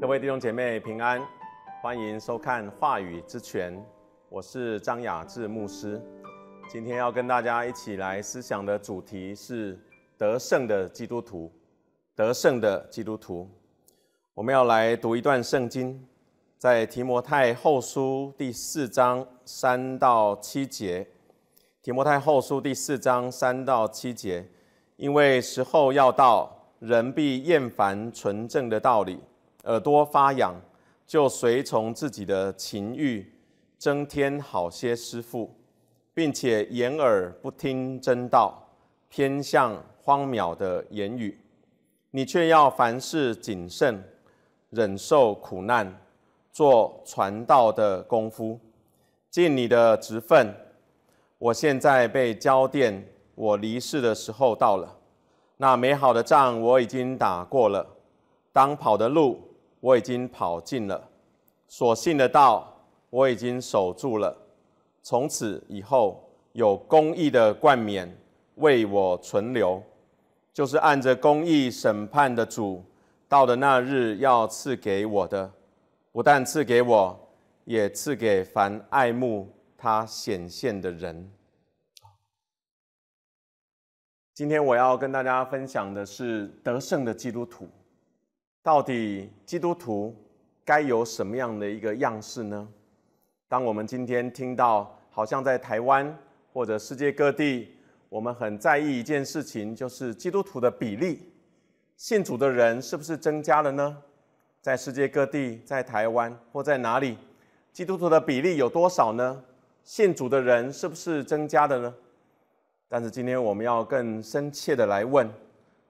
各位弟兄姐妹平安，欢迎收看《话语之泉》，我是张雅志牧师。今天要跟大家一起来思想的主题是。得胜的基督徒，得胜的基督徒，我们要来读一段圣经，在提摩太后书第四章三到七节。提摩太后书第四章三到七节，因为时候要到，人必厌烦纯正的道理，耳朵发痒，就随从自己的情欲，增添好些师傅，并且掩耳不听真道。偏向荒谬的言语，你却要凡事谨慎，忍受苦难，做传道的功夫，尽你的职分。我现在被交电，我离世的时候到了。那美好的仗我已经打过了，当跑的路我已经跑尽了，所信的道我已经守住了。从此以后有公义的冠冕。为我存留，就是按着公义审判的主，到了那日要赐给我的，不但赐给我，也赐给凡爱慕他显现的人。今天我要跟大家分享的是，得胜的基督徒，到底基督徒该有什么样的一个样式呢？当我们今天听到，好像在台湾或者世界各地，我们很在意一件事情，就是基督徒的比例，信主的人是不是增加了呢？在世界各地，在台湾或在哪里，基督徒的比例有多少呢？信主的人是不是增加的呢？但是今天我们要更深切的来问：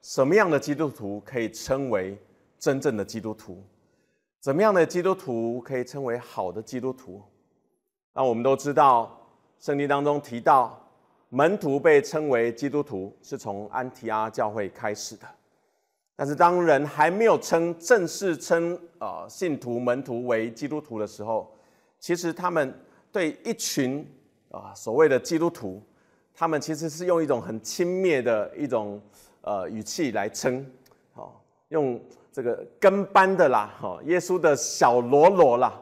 什么样的基督徒可以称为真正的基督徒？怎么样的基督徒可以称为好的基督徒？那我们都知道，圣经当中提到。门徒被称为基督徒，是从安提阿教会开始的。但是，当人还没有称正式称啊信徒门徒为基督徒的时候，其实他们对一群啊所谓的基督徒，他们其实是用一种很轻蔑的一种呃语气来称，啊，用这个跟班的啦，哈，耶稣的小罗罗啦，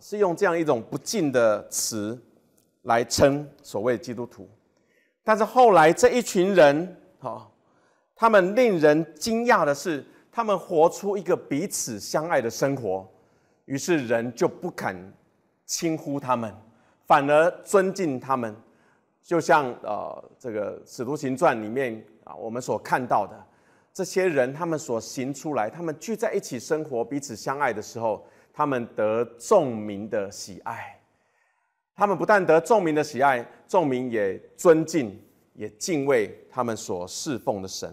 是用这样一种不敬的词来称所谓基督徒。但是后来这一群人，哦，他们令人惊讶的是，他们活出一个彼此相爱的生活，于是人就不敢轻呼他们，反而尊敬他们。就像呃，这个《使徒行传》里面啊，我们所看到的，这些人他们所行出来，他们聚在一起生活，彼此相爱的时候，他们得众民的喜爱。他们不但得众民的喜爱，众民也尊敬、也敬畏他们所侍奉的神。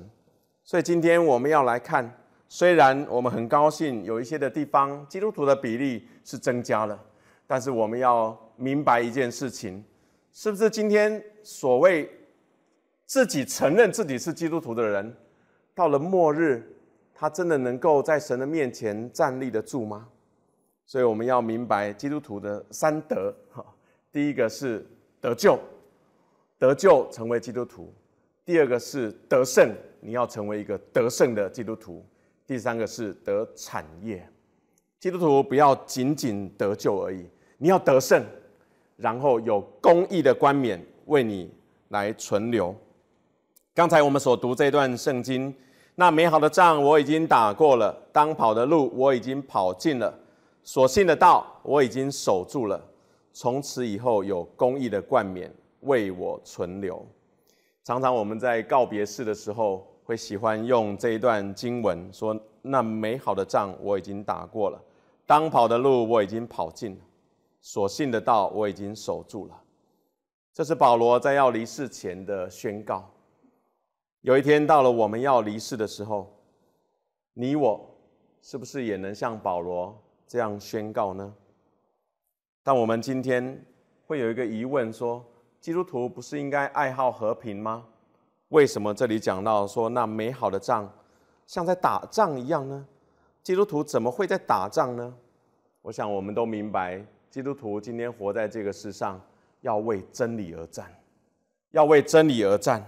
所以今天我们要来看，虽然我们很高兴有一些的地方基督徒的比例是增加了，但是我们要明白一件事情：是不是今天所谓自己承认自己是基督徒的人，到了末日，他真的能够在神的面前站立得住吗？所以我们要明白基督徒的三德。第一个是得救，得救成为基督徒；第二个是得胜，你要成为一个得胜的基督徒；第三个是得产业。基督徒不要仅仅得救而已，你要得胜，然后有公义的冠冕为你来存留。刚才我们所读这段圣经，那美好的仗我已经打过了，当跑的路我已经跑尽了，所信的道我已经守住了。从此以后，有公义的冠冕为我存留。常常我们在告别式的时候，会喜欢用这一段经文说：“那美好的仗我已经打过了，当跑的路我已经跑尽，所信的道我已经守住了。”这是保罗在要离世前的宣告。有一天到了我们要离世的时候，你我是不是也能像保罗这样宣告呢？但我们今天会有一个疑问：说基督徒不是应该爱好和平吗？为什么这里讲到说那美好的仗像在打仗一样呢？基督徒怎么会在打仗呢？我想我们都明白，基督徒今天活在这个世上，要为真理而战，要为真理而战，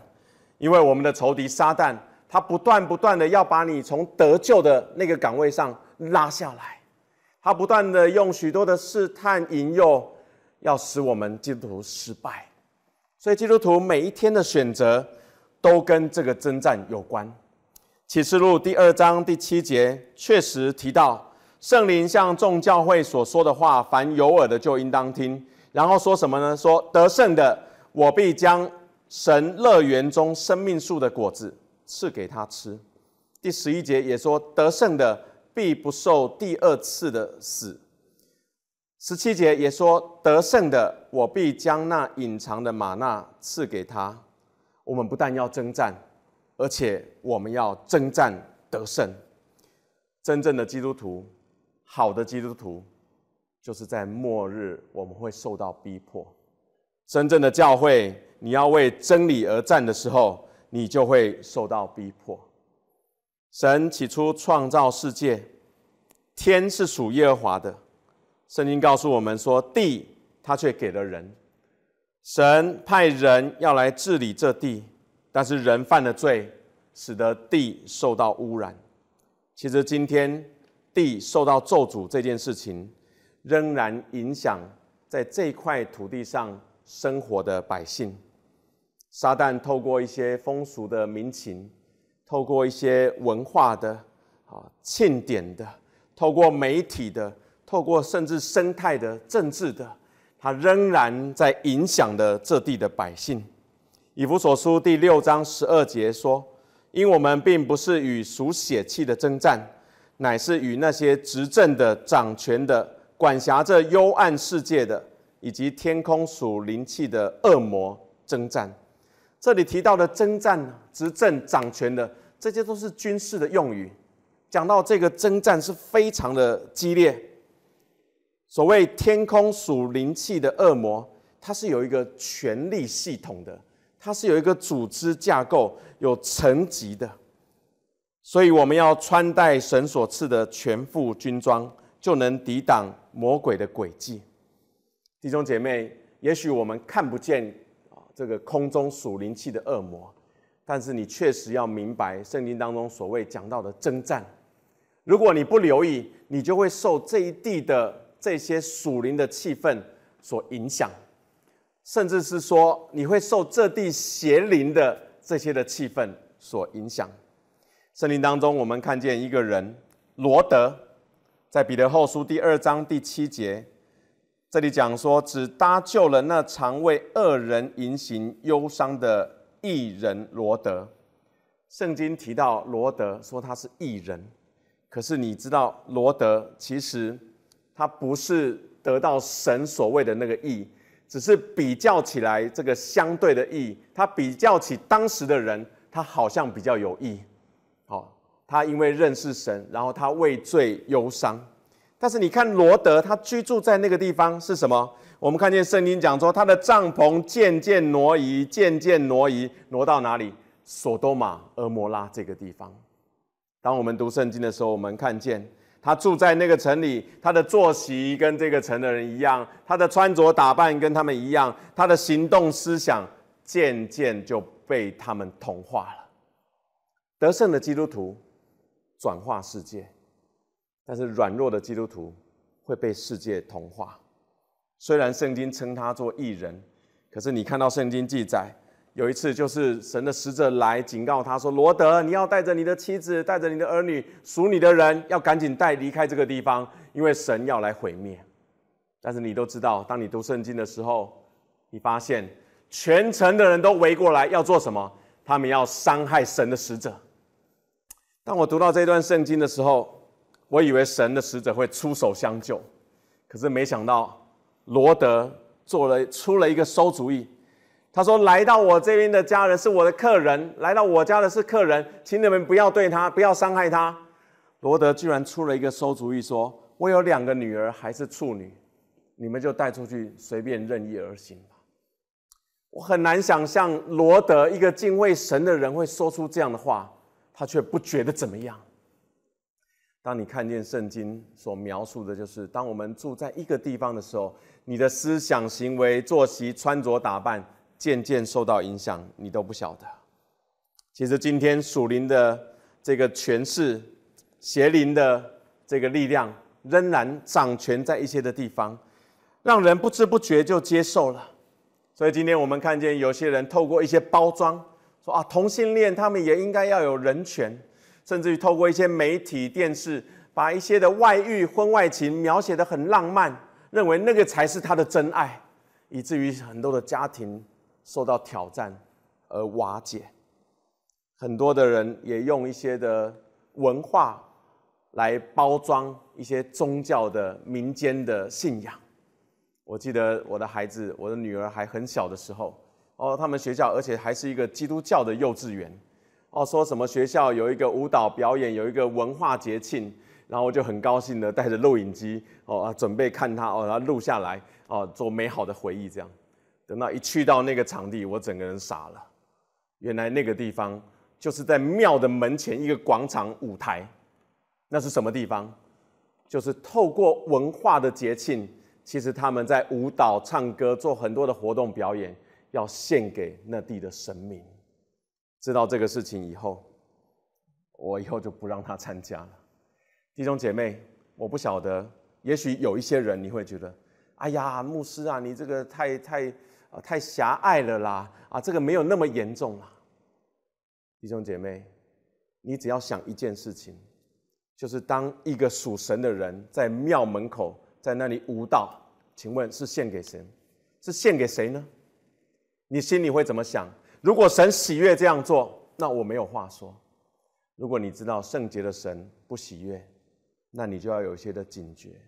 因为我们的仇敌撒旦，他不断不断的要把你从得救的那个岗位上拉下来。他不断的用许多的试探引诱，要使我们基督徒失败。所以基督徒每一天的选择，都跟这个征战有关。启示录第二章第七节确实提到，圣灵向众教会所说的话，凡有耳的就应当听。然后说什么呢？说得胜的，我必将神乐园中生命树的果子赐给他吃。第十一节也说得胜的。必不受第二次的死。十七节也说：“得胜的，我必将那隐藏的马纳赐给他。”我们不但要征战，而且我们要征战得胜。真正的基督徒，好的基督徒，就是在末日我们会受到逼迫。真正的教会，你要为真理而战的时候，你就会受到逼迫。神起初创造世界，天是属耶和华的。圣经告诉我们说，地他却给了人。神派人要来治理这地，但是人犯了罪，使得地受到污染。其实今天地受到咒诅这件事情，仍然影响在这块土地上生活的百姓。撒旦透过一些风俗的民情。透过一些文化的、啊庆典的，透过媒体的，透过甚至生态的、政治的，它仍然在影响的这地的百姓。以弗所书第六章十二节说：因我们并不是与属血气的征战，乃是与那些执政的、掌权的、管辖这幽暗世界的，以及天空属灵气的恶魔征战。这里提到的征战、执政、掌权的，这些都是军事的用语。讲到这个征战是非常的激烈。所谓天空属灵气的恶魔，它是有一个权力系统的，它是有一个组织架构、有层级的。所以我们要穿戴神所赐的全副军装，就能抵挡魔鬼的诡计。弟兄姐妹，也许我们看不见。这个空中属灵气的恶魔，但是你确实要明白圣经当中所谓讲到的征战。如果你不留意，你就会受这一地的这些属灵的气氛所影响，甚至是说你会受这地邪灵的这些的气氛所影响。圣经当中，我们看见一个人罗德，在彼得后书第二章第七节。这里讲说，只搭救了那常为恶人吟行忧伤的艺人罗德。圣经提到罗德，说他是艺人，可是你知道罗德其实他不是得到神所谓的那个异，只是比较起来这个相对的异。他比较起当时的人，他好像比较有意。好，他因为认识神，然后他畏罪忧伤。但是你看，罗德他居住在那个地方是什么？我们看见圣经讲说，他的帐篷渐渐挪移，渐渐挪移，挪到哪里？索多玛、阿摩拉这个地方。当我们读圣经的时候，我们看见他住在那个城里，他的作息跟这个城的人一样，他的穿着打扮跟他们一样，他的行动思想渐渐就被他们同化了。得胜的基督徒转化世界。但是软弱的基督徒会被世界同化。虽然圣经称他做异人，可是你看到圣经记载，有一次就是神的使者来警告他说：“罗德，你要带着你的妻子，带着你的儿女，属你的人，要赶紧带离开这个地方，因为神要来毁灭。”但是你都知道，当你读圣经的时候，你发现全城的人都围过来要做什么？他们要伤害神的使者。当我读到这段圣经的时候，我以为神的使者会出手相救，可是没想到罗德做了出了一个馊主意。他说：“来到我这边的家人是我的客人，来到我家的是客人，请你们不要对他，不要伤害他。”罗德居然出了一个馊主意，说：“我有两个女儿还是处女，你们就带出去随便任意而行吧。”我很难想象罗德一个敬畏神的人会说出这样的话，他却不觉得怎么样。当你看见圣经所描述的，就是当我们住在一个地方的时候，你的思想、行为、作息、穿着打扮，渐渐受到影响，你都不晓得。其实今天属灵的这个权势，邪灵的这个力量，仍然掌权在一些的地方，让人不知不觉就接受了。所以今天我们看见有些人透过一些包装，说啊，同性恋他们也应该要有人权。甚至于透过一些媒体、电视，把一些的外遇、婚外情描写的很浪漫，认为那个才是他的真爱，以至于很多的家庭受到挑战而瓦解。很多的人也用一些的文化来包装一些宗教的民间的信仰。我记得我的孩子，我的女儿还很小的时候，哦，他们学校而且还是一个基督教的幼稚园。哦，说什么学校有一个舞蹈表演，有一个文化节庆，然后我就很高兴的带着录影机，哦，准备看他，哦，然后录下来，哦，做美好的回忆。这样，等到一去到那个场地，我整个人傻了。原来那个地方就是在庙的门前一个广场舞台，那是什么地方？就是透过文化的节庆，其实他们在舞蹈、唱歌，做很多的活动表演，要献给那地的神明。知道这个事情以后，我以后就不让他参加了。弟兄姐妹，我不晓得，也许有一些人你会觉得，哎呀，牧师啊，你这个太太啊太狭隘了啦！啊，这个没有那么严重啦。弟兄姐妹，你只要想一件事情，就是当一个属神的人在庙门口在那里舞蹈，请问是献给谁？是献给谁呢？你心里会怎么想？如果神喜悦这样做，那我没有话说。如果你知道圣洁的神不喜悦，那你就要有一些的警觉。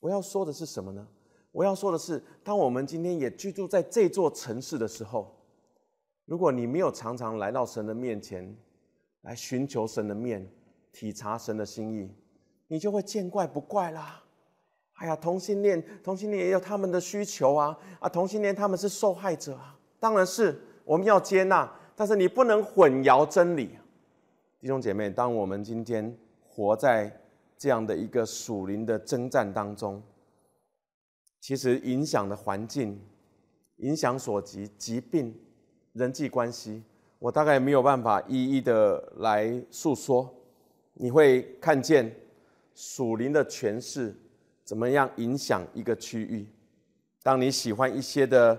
我要说的是什么呢？我要说的是，当我们今天也居住在这座城市的时候，如果你没有常常来到神的面前，来寻求神的面，体察神的心意，你就会见怪不怪啦。哎呀，同性恋，同性恋也有他们的需求啊！啊，同性恋他们是受害者啊，当然是。我们要接纳，但是你不能混淆真理。弟兄姐妹，当我们今天活在这样的一个属灵的征战当中，其实影响的环境、影响所及、疾病、人际关系，我大概没有办法一一的来诉说。你会看见属灵的权势怎么样影响一个区域。当你喜欢一些的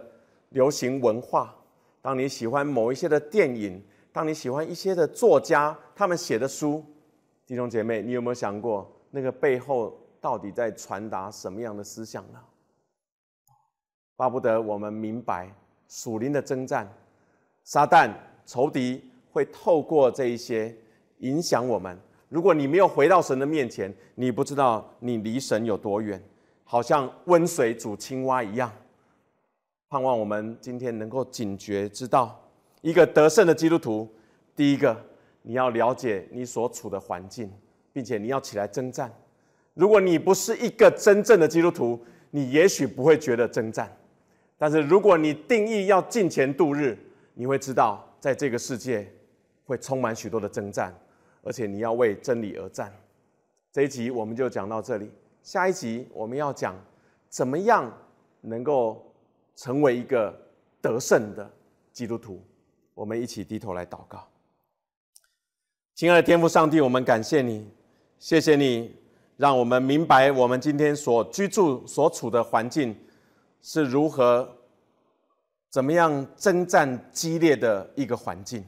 流行文化。当你喜欢某一些的电影，当你喜欢一些的作家他们写的书，弟兄姐妹，你有没有想过那个背后到底在传达什么样的思想呢？巴不得我们明白属灵的征战、撒旦仇敌会透过这一些影响我们。如果你没有回到神的面前，你不知道你离神有多远，好像温水煮青蛙一样。盼望我们今天能够警觉，知道一个得胜的基督徒，第一个，你要了解你所处的环境，并且你要起来征战。如果你不是一个真正的基督徒，你也许不会觉得征战。但是如果你定义要进前度日，你会知道在这个世界会充满许多的征战，而且你要为真理而战。这一集我们就讲到这里，下一集我们要讲怎么样能够。成为一个得胜的基督徒，我们一起低头来祷告。亲爱的天父上帝，我们感谢你，谢谢你让我们明白我们今天所居住、所处的环境是如何、怎么样征战激烈的一个环境。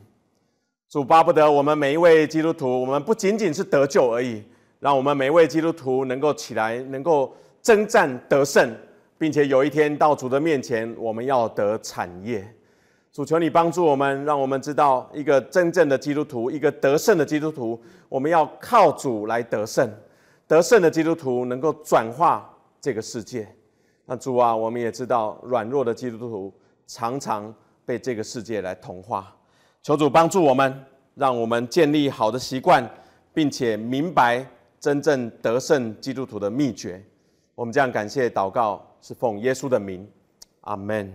主巴不得我们每一位基督徒，我们不仅仅是得救而已，让我们每一位基督徒能够起来，能够征战得胜。并且有一天到主的面前，我们要得产业。主求你帮助我们，让我们知道一个真正的基督徒，一个得胜的基督徒。我们要靠主来得胜，得胜的基督徒能够转化这个世界。那主啊，我们也知道软弱的基督徒常常被这个世界来同化。求主帮助我们，让我们建立好的习惯，并且明白真正得胜基督徒的秘诀。我们这样感谢祷告。是奉耶稣的名，阿门。